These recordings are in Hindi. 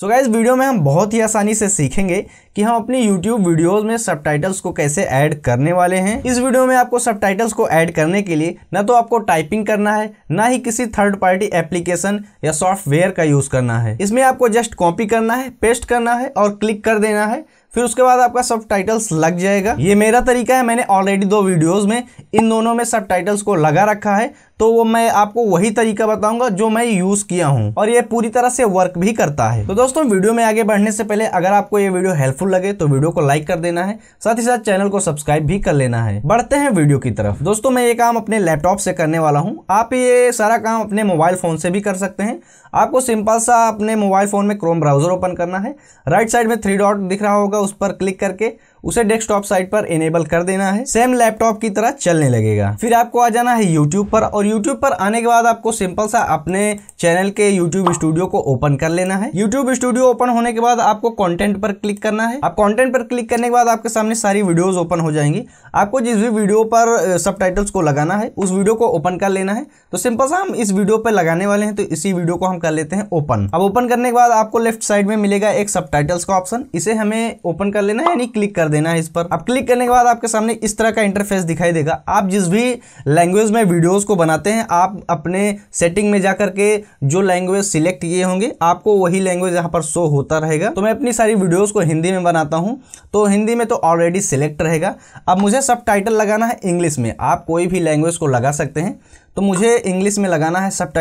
सो so गाइज वीडियो में हम बहुत ही आसानी से सीखेंगे कि हम अपनी YouTube वीडियोस में सब को कैसे ऐड करने वाले हैं इस वीडियो में आपको सब को ऐड करने के लिए ना तो आपको टाइपिंग करना है ना ही किसी थर्ड पार्टी एप्लीकेशन या सॉफ्टवेयर का यूज़ करना है इसमें आपको जस्ट कॉपी करना है पेस्ट करना है और क्लिक कर देना है फिर उसके बाद आपका सब टाइटल्स लग जाएगा ये मेरा तरीका है मैंने ऑलरेडी दो वीडियोस में इन दोनों में सब टाइटल्स को लगा रखा है तो वो मैं आपको वही तरीका बताऊंगा जो मैं यूज किया हूँ और ये पूरी तरह से वर्क भी करता है तो दोस्तों वीडियो में आगे बढ़ने से पहले अगर आपको ये वीडियो हेल्पफुल लगे तो वीडियो को लाइक कर देना है साथ ही साथ चैनल को सब्सक्राइब भी कर लेना है बढ़ते हैं वीडियो की तरफ दोस्तों मैं ये काम अपने लैपटॉप से करने वाला हूँ आप ये सारा काम अपने मोबाइल फोन से भी कर सकते हैं आपको सिंपल सा अपने मोबाइल फोन में क्रोम ब्राउजर ओपन करना है राइट साइड में थ्री डॉट दिख रहा होगा होगा उस पर क्लिक करके उसे डेस्कटॉप साइट पर इनेबल कर देना है सेम लैपटॉप की तरह चलने लगेगा फिर आपको आ जाना है यूट्यूब पर और यूट्यूब पर आने के बाद आपको सिंपल सा अपने चैनल के यूट्यूब स्टूडियो को ओपन कर लेना है यूट्यूब स्टूडियो ओपन होने के बाद आपको कॉन्टेंट पर क्लिक करना है आप कॉन्टेंट पर क्लिक करने के बाद आपके सामने सारी वीडियोज ओपन हो जाएंगी आपको जिस भी वीडियो पर सब को लगाना है उस वीडियो को ओपन कर लेना है तो सिंपल सा हम इस वीडियो पर लगाने वाले हैं तो इसी वीडियो को हम कर लेते हैं ओपन अब ओपन करने के बाद आपको लेफ्ट साइड में मिलेगा एक सब का ऑप्शन इसे हमें ओपन कर लेना है यानी क्लिक कर देना है इस पर अब क्लिक करने के बाद आपके सामने इस तरह का इंटरफेस दिखाई देगा आप जिस भी लैंग्वेज में वीडियोस को बनाते हैं आप अपने सेटिंग में जाकर के जो लैंग्वेज सिलेक्ट किए होंगे आपको वही लैंग्वेज यहाँ पर शो होता रहेगा तो मैं अपनी सारी वीडियोज़ को हिंदी में बनाता हूँ तो हिंदी में तो ऑलरेडी सिलेक्ट रहेगा अब मुझे सब लगाना है इंग्लिश में आप कोई भी लैंग्वेज को लगा सकते हैं तो मुझे इंग्लिश में लगाना है सब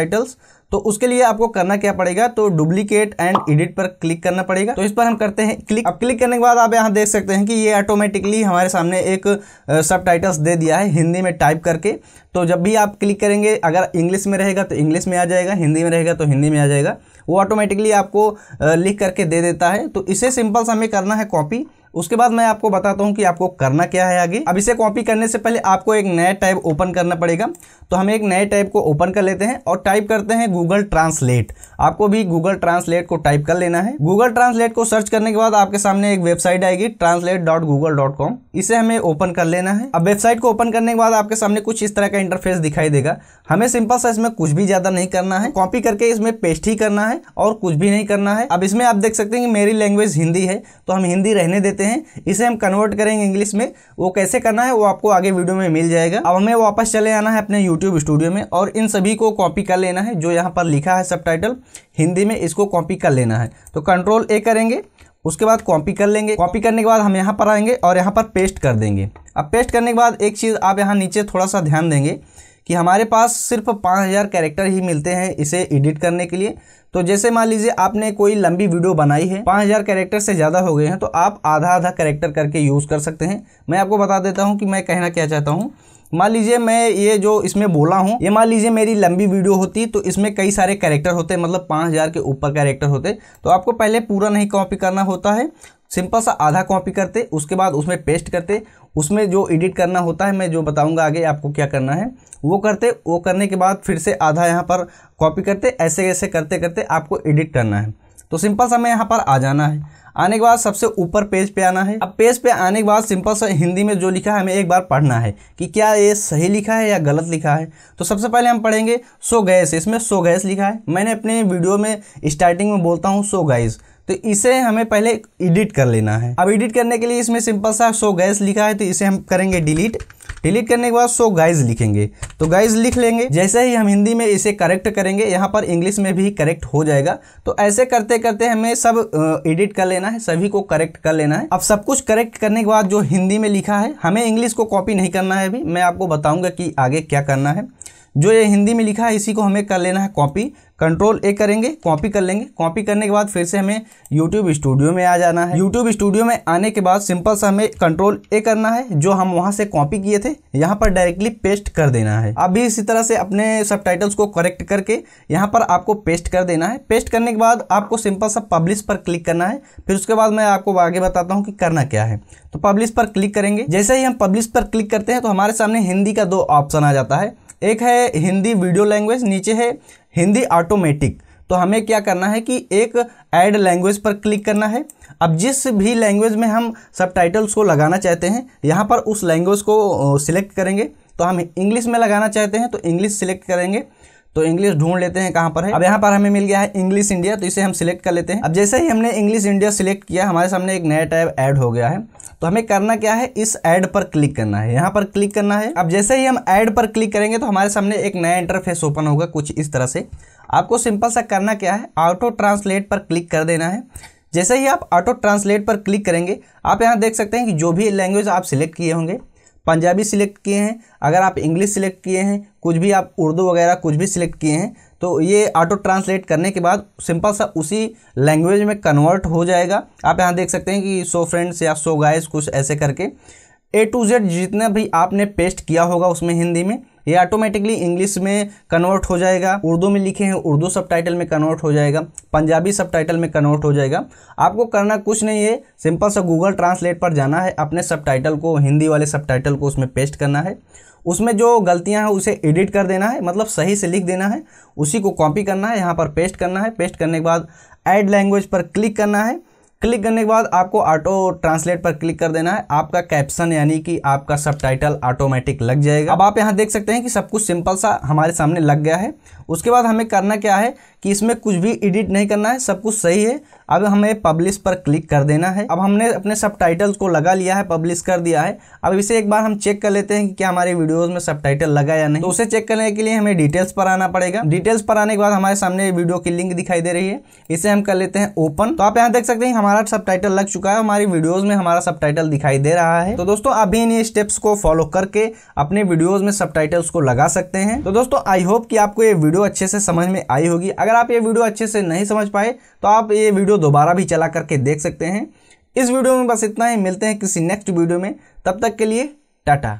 तो उसके लिए आपको करना क्या पड़ेगा तो डुप्लीकेट एंड एडिट पर क्लिक करना पड़ेगा तो इस पर हम करते हैं क्लिक अब क्लिक करने के बाद आप यहाँ देख सकते हैं कि ये ऑटोमेटिकली हमारे सामने एक सब टाइटल्स दे दिया है हिंदी में टाइप करके तो जब भी आप क्लिक करेंगे अगर इंग्लिश में रहेगा तो इंग्लिश में आ जाएगा हिंदी में रहेगा तो हिंदी में आ जाएगा वो ऑटोमेटिकली आपको लिख करके दे देता है तो इसे सिंपल सा हमें करना है कॉपी उसके बाद मैं आपको बताता हूँ कि आपको करना क्या है आगे अब इसे कॉपी करने से पहले आपको एक नया टाइप ओपन करना पड़ेगा तो हम एक नए टाइप को ओपन कर लेते हैं और टाइप करते हैं गूगल ट्रांसलेट आपको भी गूगल ट्रांसलेट को टाइप कर लेना है गूगल ट्रांसलेट को सर्च करने के बाद आपके सामने एक वेबसाइट आएगी ट्रांसलेट इसे हमें ओपन कर लेना है अब वेबसाइट को ओपन करने के बाद आपके सामने कुछ इस तरह का इंटरफेस दिखाई देगा हमें सिंपल सा इसमें कुछ भी ज्यादा नहीं करना है कॉपी करके इसमें पेस्ट ही करना है और कुछ भी नहीं करना है अब इसमें आप देख सकते हैं कि मेरी लैंग्वेज हिंदी है तो हम हिंदी रहने देते लेते हैं इसे हम कन्वर्ट करेंगे इंग्लिश में वो कैसे करना है वो आपको आगे वीडियो में मिल जाएगा अब हमें वापस चले आना है अपने यूट्यूब स्टूडियो में और इन सभी को कॉपी कर लेना है जो यहाँ पर लिखा है सब हिंदी में इसको कॉपी कर लेना है तो कंट्रोल ए करेंगे उसके बाद कॉपी कर लेंगे कॉपी करने के बाद हम यहाँ पर आएंगे और यहाँ पर पेस्ट कर देंगे अब पेस्ट करने के बाद एक चीज़ आप यहाँ नीचे थोड़ा सा ध्यान देंगे कि हमारे पास सिर्फ पाँच हज़ार कैरेक्टर ही मिलते हैं इसे एडिट करने के लिए तो जैसे मान लीजिए आपने कोई लंबी वीडियो बनाई है पाँच हज़ार कैरेक्टर से ज़्यादा हो गए हैं तो आप आधा आधा कैरेक्टर करके यूज़ कर सकते हैं मैं आपको बता देता हूँ कि मैं कहना क्या चाहता हूँ मान लीजिए मैं ये जो इसमें बोला हूँ ये मान लीजिए मेरी लंबी वीडियो होती तो इसमें कई सारे कैरेक्टर होते मतलब पाँच हज़ार के ऊपर कैरेक्टर होते तो आपको पहले पूरा नहीं कॉपी करना होता है सिंपल सा आधा कॉपी करते उसके बाद उसमें पेस्ट करते उसमें जो एडिट करना होता है मैं जो बताऊँगा आगे आपको क्या करना है वो करते वो करने के बाद फिर से आधा यहाँ पर कॉपी करते ऐसे ऐसे करते करते आपको एडिट करना है तो सिंपल सा हमें यहाँ पर आ जाना है आने के बाद सबसे ऊपर पेज पे आना है अब पेज पे आने के बाद सिंपल सा हिंदी में जो लिखा है हमें एक बार पढ़ना है कि क्या ये सही लिखा है या गलत लिखा है तो सबसे पहले हम पढ़ेंगे सो गैस इसमें सो गैस लिखा है मैंने अपने वीडियो में स्टार्टिंग में बोलता हूँ सो गैस तो इसे हमें पहले एडिट कर लेना है अब एडिट करने के लिए इसमें सिंपल सा सो गैस लिखा है तो इसे हम करेंगे डिलीट डिलीट करने के बाद सो गाइज लिखेंगे तो गाइज लिख लेंगे जैसे ही हम हिंदी में इसे करेक्ट करेंगे यहाँ पर इंग्लिश में भी करेक्ट हो जाएगा तो ऐसे करते करते हमें सब एडिट कर लेना है सभी को करेक्ट कर लेना है अब सब कुछ करेक्ट करने के बाद जो हिंदी में लिखा है हमें इंग्लिश को कॉपी नहीं करना है अभी मैं आपको बताऊँगा कि आगे क्या करना है जो ये हिंदी में लिखा है इसी को हमें कर लेना है कॉपी कंट्रोल ए करेंगे कॉपी कर लेंगे कॉपी करने के बाद फिर से हमें यूट्यूब स्टूडियो में आ जाना है यूट्यूब स्टूडियो में आने के बाद सिंपल सा हमें कंट्रोल ए करना है जो हम वहाँ से कॉपी किए थे यहाँ पर डायरेक्टली पेस्ट कर देना है अभी इसी तरह से अपने सब को करेक्ट करके यहाँ पर आपको पेस्ट कर देना है पेस्ट करने के बाद आपको सिंपल सा पब्लिश पर क्लिक करना है फिर उसके बाद मैं आपको आगे बताता हूँ कि करना क्या है तो पब्लिश पर क्लिक करेंगे जैसे ही हम पब्लिश पर क्लिक करते हैं तो हमारे सामने हिंदी का दो ऑप्शन आ जाता है एक है हिंदी वीडियो लैंग्वेज नीचे है हिंदी ऑटोमेटिक तो हमें क्या करना है कि एक ऐड लैंग्वेज पर क्लिक करना है अब जिस भी लैंग्वेज में हम सब को लगाना चाहते हैं यहाँ पर उस लैंग्वेज को सिलेक्ट करेंगे तो हम इंग्लिश में लगाना चाहते हैं तो इंग्लिश सिलेक्ट करेंगे तो इंग्लिश ढूंढ लेते हैं कहाँ पर है अब यहाँ पर हमें मिल गया है इंग्लिश इंडिया तो इसे हम सिलेक्ट कर लेते हैं अब जैसे ही हमने इंग्लिश इंडिया सिलेक्ट किया हमारे सामने एक नया टैब ऐड हो गया है तो हमें करना क्या है इस एड पर क्लिक करना है यहाँ पर क्लिक करना है अब जैसे ही हम ऐड पर क्लिक करेंगे तो हमारे सामने एक नया इंटरफेस ओपन होगा कुछ इस तरह से आपको सिंपल सा करना क्या है ऑटो ट्रांसलेट पर क्लिक कर देना है जैसे ही आप ऑटो ट्रांसलेट पर क्लिक करेंगे आप यहाँ देख सकते हैं कि जो भी लैंग्वेज आप सिलेक्ट किए होंगे पंजाबी सिलेक्ट किए हैं अगर आप इंग्लिश सिलेक्ट किए हैं कुछ भी आप उर्दू वगैरह कुछ भी सिलेक्ट किए हैं तो ये ऑटो ट्रांसलेट करने के बाद सिंपल सा उसी लैंग्वेज में कन्वर्ट हो जाएगा आप यहाँ देख सकते हैं कि सो फ्रेंड्स या सो गाइस कुछ ऐसे करके ए टू जेड जितना भी आपने पेस्ट किया होगा उसमें हिंदी में ये ऑटोमेटिकली इंग्लिश में कन्वर्ट हो जाएगा उर्दू में लिखे हैं उर्दू सब में कन्वर्ट हो जाएगा पंजाबी सब में कन्वर्ट हो जाएगा आपको करना कुछ नहीं है सिंपल सा गूगल ट्रांसलेट पर जाना है अपने सब को हिंदी वाले सब को उसमें पेस्ट करना है उसमें जो गलतियां हैं उसे एडिट कर देना है मतलब सही से लिख देना है उसी को कॉपी करना है यहाँ पर पेस्ट करना है पेस्ट करने के बाद ऐड लैंग्वेज पर क्लिक करना है क्लिक करने के बाद आपको ऑटो ट्रांसलेट पर क्लिक कर देना है आपका कैप्शन यानी कि आपका सब ऑटोमेटिक लग जाएगा अब आप यहाँ देख सकते हैं कि सब कुछ सिंपल सा हमारे सामने लग गया है उसके बाद हमें करना क्या है कि इसमें कुछ भी एडिट नहीं करना है सब कुछ सही है अब हमें पब्लिश पर क्लिक कर देना है अब हमने अपने सब को लगा लिया है पब्लिश कर दिया है अब इसे एक बार हम चेक कर लेते हैं कि क्या हमारे वीडियोज़ में सब लगा या नहीं तो उसे चेक करने के लिए हमें डिटेल्स पर आना पड़ेगा डिटेल्स पर आने के बाद हमारे सामने वीडियो की लिंक दिखाई दे रही है इसे हम कर लेते हैं ओपन तो आप यहाँ देख सकते हैं हमारा सब लग चुका है हमारी वीडियोज़ में हमारा सब दिखाई दे रहा है तो दोस्तों अभी इन स्टेप्स को फॉलो करके अपने वीडियोज़ में सब को लगा सकते हैं तो दोस्तों आई होप कि आपको ये वीडियो अच्छे से समझ में आई होगी अगर अगर आप ये वीडियो अच्छे से नहीं समझ पाए तो आप ये वीडियो दोबारा भी चला करके देख सकते हैं इस वीडियो में बस इतना ही मिलते हैं किसी नेक्स्ट वीडियो में तब तक के लिए टाटा